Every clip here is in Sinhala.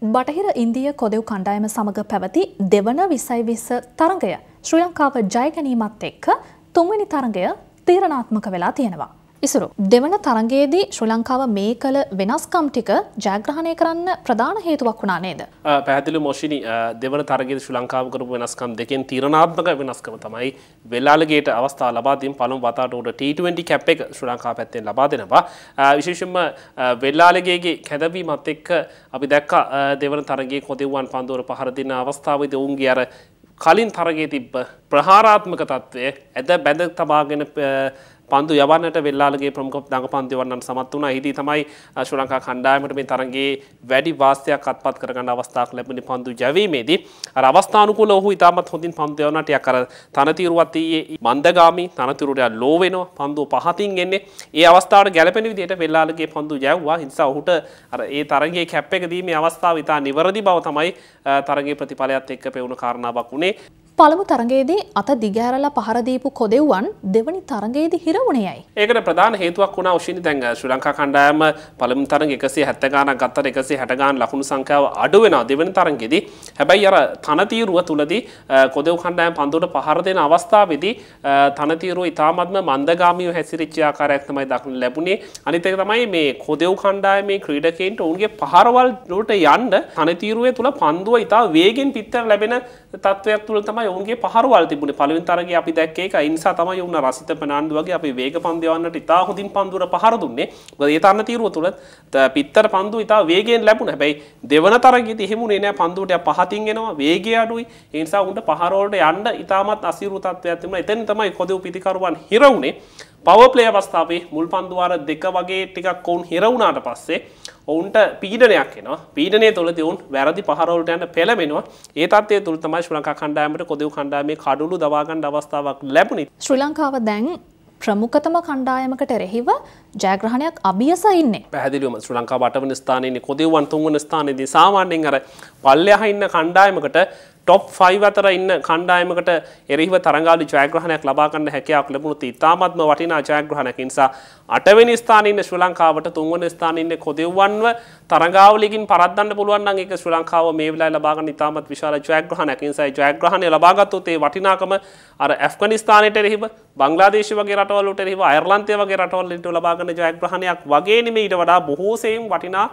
බටහිර ඉන්දිය කොදෙව් කණ්ඩායම සමඟ පැවති දෙවන විසයි විස්ස තරගය ශ්‍රී ලංකාව ජයගැනීමත් එක්ක තුන්වැනි තරගය තීරණාත්මක වෙලා තියෙනවා. ඉසුරු දෙවන තරගයේදී ශ්‍රී ලංකාව මේ කළ වෙනස්කම් ටික ජයග්‍රහණය කරන්න ප්‍රධාන හේතුවක් වුණා නේද? පැහැදිලි මොෂිනි දෙවන තරගයේදී ශ්‍රී ලංකාව කරපු වෙනස්කම් දෙකෙන් තීරණාත්මක වෙනස්කම තමයි වෙලාලගේට අවස්ථා ලබා දීම පළමු වතාවට උඩ T20 කැප් එක ශ්‍රී ලංකාව පැත්තෙන් ලබා දෙනවා. විශේෂයෙන්ම වෙලාලගේගේ කැදවීමත් එක්ක අපි දැක්කා දෙවන තරගයේ කොදෙව්වන් පන්දුවර පහර දෙන අවස්ථාවේදී ඔවුන්ගේ අර කලින් තරගයේ තිබ්බ ප්‍රහාරාත්මක තත්ත්වය ඇද බැඳ තබාගෙන පන්දු යවන්නට වෙල්ලාගේ ප්‍රමුඛ දඟ පන්ති වන්නන් සමත් වුණා. එහිදී තමයි ශ්‍රී ලංකා කණ්ඩායමට මේ තරඟයේ වැඩි වාසියක් අත්පත් කරගන්න අවස්ථාවක් ලැබුණේ පන්දු යැවීමේදී. අර අවස්ථානුකූලව ඔහු ඉතාමත් හොඳින් පන්දු යවනට යක් අර තනතිරුවත් ඊයේ මන්දගාමි තනතිරුට ලෝ වෙනවා. පන්දු පහතින් එන්නේ. ඒ අවස්ථාවට ගැලපෙන විදිහට වෙල්ලාගේ පන්දු යැව්වා. ඒ නිසා ඔහුට අර ඒ තරඟයේ කැප් එක දීමේ අවස්ථාව ඉතා නිවැරදි බව තමයි තරගේ ප්‍රතිඵලයක් එක්ක පෙවුණු කාරණාවක් වුණේ පළමු තරගේදී අත දිගෑරලා පහරදීපු කොදෙව්වන් දෙවනි තරගේදී හිරවුණයයි. ඒකට ප්‍රධාන හේතුවක් වුණා උෂිනි දැන් ශ්‍රී ලංකා කණ්ඩායම පළමු තරඟ 170 ගානක් ගත්තට 160 ගාන ලකුණු සංඛ්‍යාව අඩු වෙනවා දෙවනි තරඟෙදී. හැබැයි අර තනතිරුව තුලදී කොදෙව් කණ්ඩායම පන්දුවට පහර දෙන අවස්ථාවේදී තනතිරුව ඉතාමත්ම මන්දගාමීව හැසිරිච්ච ආකාරයක් තමයි දක්න ලැබුණේ. අනිත් එක තමයි මේ කොදෙව් කණ්ඩායමේ ක්‍රීඩකයන්ට ඔවුන්ගේ පහරවල් වලට යන්න තනතිරුවේ තුල පන්දුව ඉතා වේගෙන් පිටතර ලැබෙන තත්වයක් තුල තමයි ඔුන්ගේ පහරුවල් තිබුණ පලින් තරගේ අපි දැක්කේ ඉනිසා තමයි උන්න රසිත පනාන්දු වගේ අපි වේග පන්දවන්නට ඉතා හොඳින් පන්දුර පහර දුන්නේ ඒ තරන්න තීරුව තුළ පිත්තර පන්දු ඉතා වේගෙන් ලැබුණ හැබැයි දෙවන තරගෙ එහෙමුණ එනෑ පන්දුට පහතින් එෙනවා වේග අඩුයි ඒනිසා උන්ට පහරෝල්ට යන්න ඉතාමත් අසිරුතත්වයක් තිබුණ එතැනි තමයි කොද පිතිකරුවන් හිරවුණේ පවපලේ අවස්ථාවේ මුල් පන්දුවාර දෙක වගේ ටිකක් ඔවුන් හිරවුණට පස්සේ ඔවුන්ට පීඩනයක් එන පීඩනය තුළද ඔවුන් වැරදි පහරවලට යන්න පෙළමෙනවා ඒ තත්ය තුළ තමයි ශ්‍රී ලංකා කණ්ඩායමට කොදව කණ්ඩායමේ කඩුළු දවාගන්න අවස්ථාවක් ලැබුණි ශ්‍රී ලංකාව දැන් ප්‍රමුඛතම කණ්ඩායමකට එරෙහිව ජයග්‍රහණයක් අභියස ඉන්නේ. පැහැදිලිවම ශ්‍රී ලංකා වටවෙන ස්ථානයේ කොදෙව්වන් තුන්වන ස්ථානයේදී සාමාන්‍යයෙන් අර පල්ලෙහා ඉන්න කණ්ඩායමකට ටොප් ෆයිව අතර ඉන්න කණ්ඩායමකට එරහිව තරගාලි ජයග්‍රහණයක් ලබා ගන්න හැකියාවක් ලැබුණොත් ඉතාමත්ම වටිනා ජයග්‍රහණයක් නිසා අටවෙනි ස්ථානයේ ඉන්න ශ්‍රී ලංකාවට තුන්වෙනි ස්ථානයේ ඉන්න කොදෙව්වන්ව තරගාවලියකින් පරද්දන්න පුළුවන් නම් ඒක ශ්‍රී ලංකාව මේ වෙලාවේ ලබා ගන්න ඉතාමත් විශාල ජයග්‍රහණයක් නිසා ඒ ජයග්‍රහණය ලබා ගත්තොත් ඒ වටිනාකම අර ඇෆ්ගනිස්තානයට එරහිව බංග්ලාදේශ වගේ රටවල් වලට එරහිව අයර්ලන්තය වගේ රටවල් වලට ලබා ගන්න ජයග්‍රහණයක් වගේ නෙමෙයි ඊට වඩා බොහෝසෙයින් වටිනා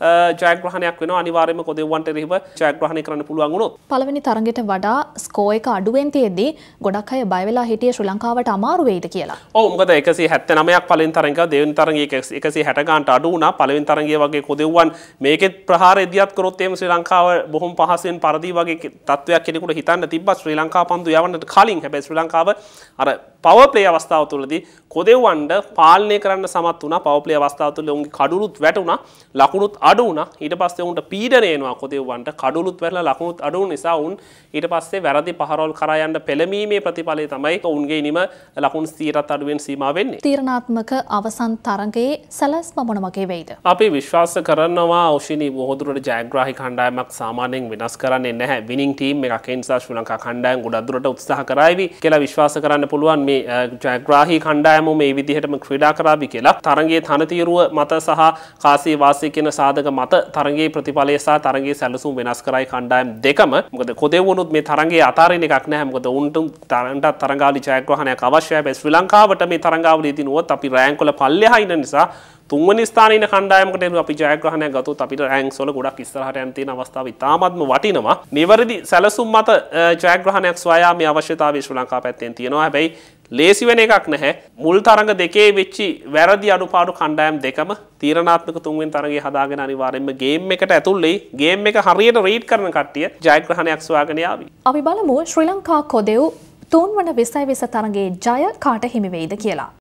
ජයග්‍රහණයක් වෙන අනිවාර්යම කොදෙවන්ට එරෙහිව ජයග්‍රහණය කරන්න පුළුවන් වුණොත්. පළවෙනි තරගෙට වඩා ස්කෝ එක අඩුවෙන් තියෙද්දී ගොඩක් අය බය වෙලා හිටියේ ශ්‍රී ලංකාවට අමාරු වෙයිද කියලා. ඔව් මොකද 179ක් පළවෙනි තරඟ දෙවෙනි තරඟ 160 ගානට අඩු වුණා. පළවෙනි තරඟයේ වගේ කොදෙව්වන් මේකෙත් ප්‍රහාර එදියත් කරොත් එහෙම ශ්‍රී ලංකාව බොහොම පහසෙන් පරදී වගේ තත්ත්වයක් කෙනෙකුට හිතන්න තිබ්බා ශ්‍රී ලංකා පන්දු යවන්නට කලින්. හැබැයි ශ්‍රී ලංකාව අර පවර් ප්ලේ අවස්ථාව තුළදී කොදෙව්වන්ට පාලනය කරන්න සමත් වුණා. පවර් ප්ලේ අවස්ථාව තුළ උන්ගේ කඩුළුත් වැටුණා. ලකුණුත් අඩුන ඊට පස්සේ උන්ට පීඩනයනවා කොදවන්ට කඩුලුත් වැරල ලකුණුත් අඩු නිසා උන් ඊට පස්සේ වැරදි පහරොල් කරයන්ට පෙළමීමේ ප්‍රතිඵලය තමයි ඔවුන්ගේ නිම ලකුණ සීරත් අඩුවෙන් සීම වෙන්නේ තීරණාත්මක අවසන් තරගේ සැලස් පමණ වගේ වෙයිද. අපි විශ්වාස කරනවා ඔෂිනි බොහදුරට ජයග්‍රහි කණ්ඩායමක් සාමානයෙන් වෙනස් කරන්නේ නැහැ විනිින් ටීම් එකෙන් සා ශුලංකා කණ්ඩායම් ගොඩදුරට උත්සාහ කරයිවි කියලා විශ්වාස කරන්න පුළුවන් මේ ජයග්‍රාහි කණ්ඩායම මේ විදිහටම ක්‍රඩා කරාවි කියලා තරගේ තනතීරුව මත සහ කාසී වාසය කියෙන සාධ සාධක මත තරගේ ප්‍රතිඵලය සහ තරගේ සැලසුම් වෙනස් කරයි කණ්ඩායම් දෙකම මොකද කොදෙවුණුත් මේ තරගේ අතාරණ එකක් නැහැ මොකද උන්ටුම් තරන්ටත් තරගාලි ජයග්‍රහණයක් අවශ්‍යයි බැස් ශ්‍රී ලංකාවට මේ තරගාවලිය දිනුවොත් අපි රෑන්කොල පල්ලෙහා ඉන්න නිසා තුන්වනි ස්ථානයේ කණ්ඩායමකට එන අපි ජයග්‍රහණයක් ගත්තොත් අපිට රැන්ක්ස් වල ගොඩක් ඉස්සරහට යන තියෙන අවස්ථාව ඉතාමත්ම වටිනවා. නිවැරදි සැලසුම් මත ජයග්‍රහණයක් සොයා මේ අවශ්‍යතාවය ශ්‍රී ලංකාව පැත්තෙන් තියෙනවා. හැබැයි ලේසි වෙන එකක් නැහැ මුල් තරඟ දෙකේ වෙච්චි වැරදි අඩුපාඩු කණ්ඩායම් දෙකම තීරණාත්මක තුන්වෙනි තරඟේ හදාගෙන අනිවාර්යයෙන්ම ගේම් එකට ඇතුල් වෙයි ගේම් එක හරියට රීඩ් කරන කට්ටිය ජයග්‍රහණයක් සොයාගෙන යාවි අපි බලමු ශ්‍රී ලංකා කොදෙව් තුන්වන 2020 තරඟේ ජය කාට හිමි වෙයිද කියලා